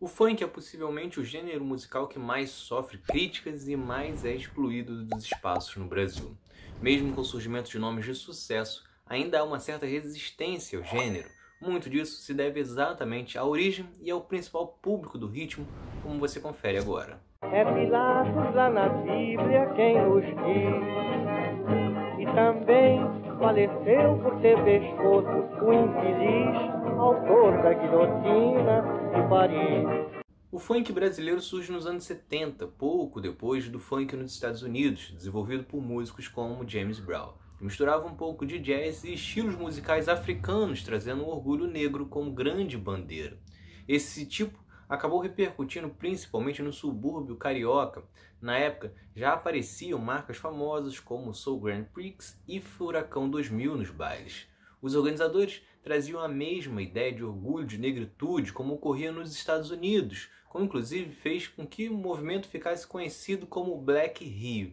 O funk é possivelmente o gênero musical que mais sofre críticas e mais é excluído dos espaços no Brasil. Mesmo com o surgimento de nomes de sucesso, ainda há uma certa resistência ao gênero. Muito disso se deve exatamente à origem e ao principal público do ritmo, como você confere agora. É Pilatos lá na Bíblia quem nos e também faleceu por ter pescoço o infeliz autor da guilhotina de Paris. O funk brasileiro surge nos anos 70, pouco depois do funk nos Estados Unidos, desenvolvido por músicos como James Brown. Misturava um pouco de jazz e estilos musicais africanos, trazendo o orgulho negro como grande bandeira. Esse tipo acabou repercutindo principalmente no subúrbio carioca. Na época, já apareciam marcas famosas como Soul Grand Prix e Furacão 2000 nos bailes. Os organizadores traziam a mesma ideia de orgulho de negritude como ocorria nos Estados Unidos, como inclusive fez com que o movimento ficasse conhecido como Black Rio.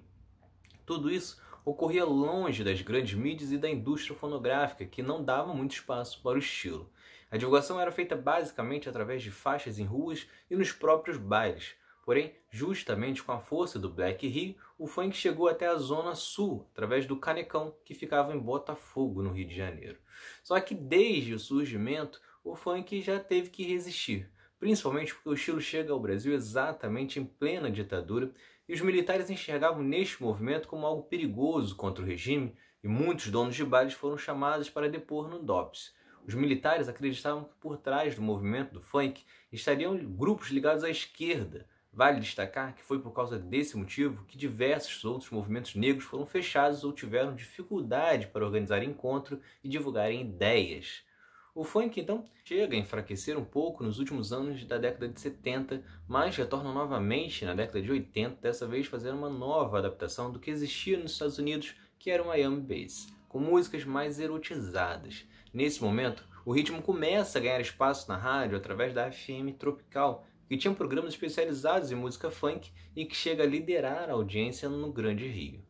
Tudo isso ocorria longe das grandes mídias e da indústria fonográfica, que não dava muito espaço para o estilo. A divulgação era feita basicamente através de faixas em ruas e nos próprios bailes, Porém, justamente com a força do Black Rio, o funk chegou até a zona sul, através do Canecão, que ficava em Botafogo, no Rio de Janeiro. Só que desde o surgimento, o funk já teve que resistir, principalmente porque o estilo chega ao Brasil exatamente em plena ditadura e os militares enxergavam neste movimento como algo perigoso contra o regime e muitos donos de bares foram chamados para depor no DOPS. Os militares acreditavam que por trás do movimento do funk estariam grupos ligados à esquerda, Vale destacar que foi por causa desse motivo que diversos outros movimentos negros foram fechados ou tiveram dificuldade para organizar encontro e divulgarem ideias. O funk, então, chega a enfraquecer um pouco nos últimos anos da década de 70, mas retorna novamente na década de 80, dessa vez fazendo uma nova adaptação do que existia nos Estados Unidos, que era o Miami Bass, com músicas mais erotizadas. Nesse momento, o ritmo começa a ganhar espaço na rádio através da FM Tropical, que tinha programas especializados em música funk e que chega a liderar a audiência no Grande Rio.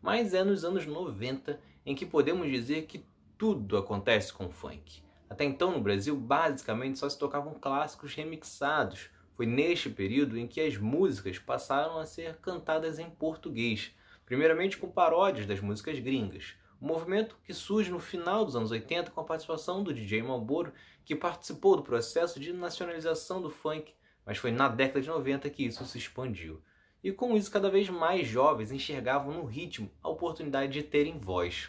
Mas é nos anos 90 em que podemos dizer que tudo acontece com funk. Até então, no Brasil, basicamente só se tocavam clássicos remixados. Foi neste período em que as músicas passaram a ser cantadas em português, primeiramente com paródias das músicas gringas. Um movimento que surge no final dos anos 80 com a participação do DJ Malboro, que participou do processo de nacionalização do funk mas foi na década de 90 que isso se expandiu. E com isso, cada vez mais jovens enxergavam no ritmo a oportunidade de terem voz.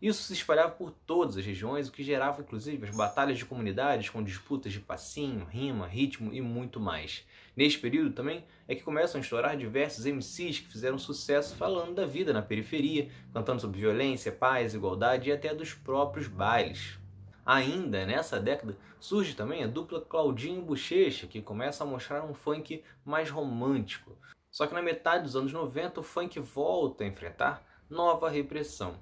Isso se espalhava por todas as regiões, o que gerava inclusive as batalhas de comunidades com disputas de passinho, rima, ritmo e muito mais. Neste período também é que começam a estourar diversos MCs que fizeram sucesso falando da vida na periferia, cantando sobre violência, paz, igualdade e até dos próprios bailes. Ainda nessa década surge também a dupla Claudinho Bochecha, que começa a mostrar um funk mais romântico. Só que na metade dos anos 90 o funk volta a enfrentar nova repressão.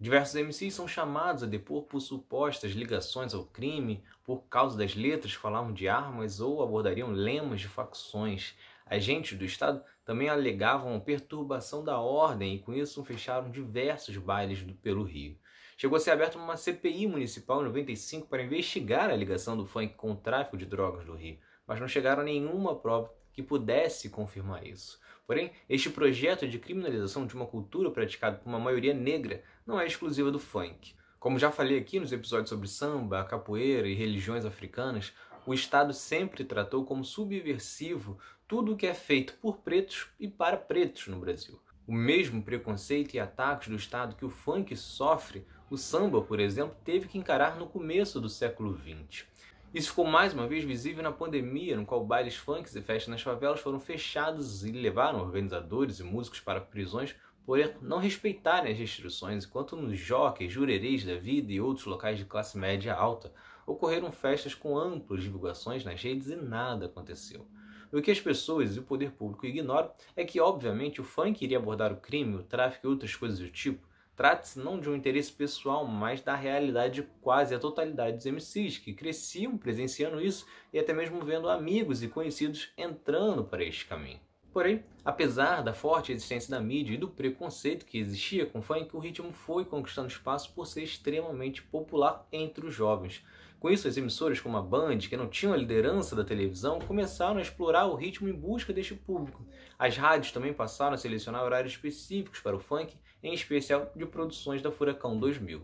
Diversos MCs são chamados a depor por supostas ligações ao crime, por causa das letras que falavam de armas ou abordariam lemas de facções. Agentes do Estado também alegavam perturbação da ordem e com isso fecharam diversos bailes pelo Rio. Chegou a ser aberta uma CPI municipal em 95 para investigar a ligação do funk com o tráfico de drogas do Rio, mas não chegaram a nenhuma prova que pudesse confirmar isso. Porém, este projeto de criminalização de uma cultura praticada por uma maioria negra não é exclusiva do funk. Como já falei aqui nos episódios sobre samba, capoeira e religiões africanas, o Estado sempre tratou como subversivo tudo o que é feito por pretos e para pretos no Brasil. O mesmo preconceito e ataques do Estado que o funk sofre o samba, por exemplo, teve que encarar no começo do século XX. Isso ficou mais uma vez visível na pandemia, no qual bailes funks e festas nas favelas foram fechados e levaram organizadores e músicos para prisões por não respeitarem as restrições, enquanto nos jockeys, jurerês da vida e outros locais de classe média alta ocorreram festas com amplas divulgações nas redes e nada aconteceu. O que as pessoas e o poder público ignoram é que, obviamente, o funk iria abordar o crime, o tráfico e outras coisas do tipo, Trata-se não de um interesse pessoal, mas da realidade de quase a totalidade dos MCs, que cresciam presenciando isso e até mesmo vendo amigos e conhecidos entrando para este caminho. Porém, apesar da forte existência da mídia e do preconceito que existia com o funk, o ritmo foi conquistando espaço por ser extremamente popular entre os jovens. Com isso, as emissoras como a Band, que não tinham a liderança da televisão, começaram a explorar o ritmo em busca deste público. As rádios também passaram a selecionar horários específicos para o funk em especial de produções da Furacão 2000.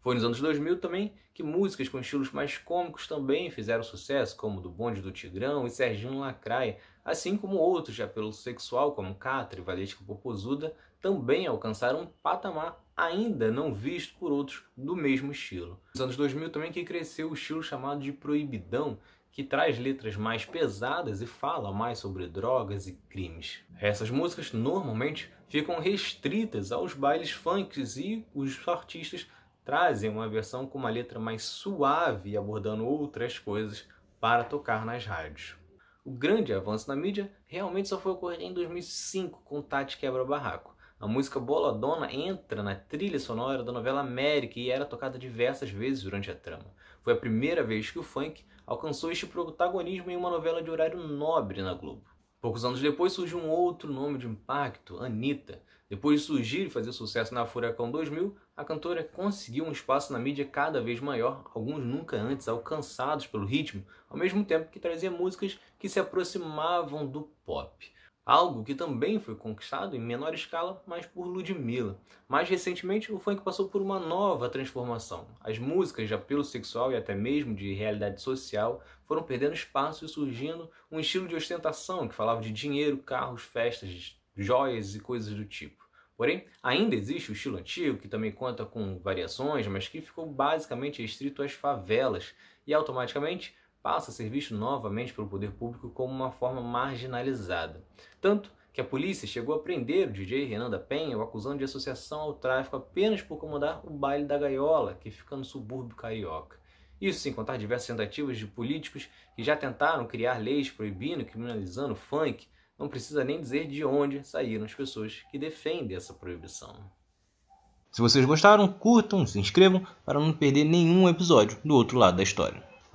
Foi nos anos 2000 também que músicas com estilos mais cômicos também fizeram sucesso, como Do Bonde do Tigrão e Serginho Lacraia, assim como outros de apelo sexual, como Catra e Valesca Popozuda, também alcançaram um patamar ainda não visto por outros do mesmo estilo. Nos anos 2000 também que cresceu o estilo chamado de proibidão, que traz letras mais pesadas e fala mais sobre drogas e crimes. Essas músicas normalmente ficam restritas aos bailes funks e os artistas trazem uma versão com uma letra mais suave abordando outras coisas para tocar nas rádios. O grande avanço na mídia realmente só foi ocorrer em 2005 com Tati Quebra Barraco, a música Bola Dona entra na trilha sonora da novela América e era tocada diversas vezes durante a trama. Foi a primeira vez que o funk alcançou este protagonismo em uma novela de horário nobre na Globo. Poucos anos depois surgiu um outro nome de impacto, Anitta. Depois de surgir e fazer sucesso na Furacão 2000, a cantora conseguiu um espaço na mídia cada vez maior, alguns nunca antes alcançados pelo ritmo, ao mesmo tempo que trazia músicas que se aproximavam do pop algo que também foi conquistado em menor escala, mas por Ludmilla. Mais recentemente, o funk passou por uma nova transformação. As músicas de apelo sexual e até mesmo de realidade social foram perdendo espaço e surgindo um estilo de ostentação que falava de dinheiro, carros, festas, joias e coisas do tipo. Porém, ainda existe o estilo antigo, que também conta com variações, mas que ficou basicamente restrito às favelas e automaticamente passa a ser visto novamente pelo poder público como uma forma marginalizada. Tanto que a polícia chegou a prender o DJ Renan da Penha, o acusando de associação ao tráfico apenas por comandar o baile da gaiola, que fica no subúrbio carioca. Isso sem contar diversas tentativas de políticos que já tentaram criar leis proibindo e criminalizando o funk, não precisa nem dizer de onde saíram as pessoas que defendem essa proibição. Se vocês gostaram, curtam, se inscrevam para não perder nenhum episódio do outro lado da história.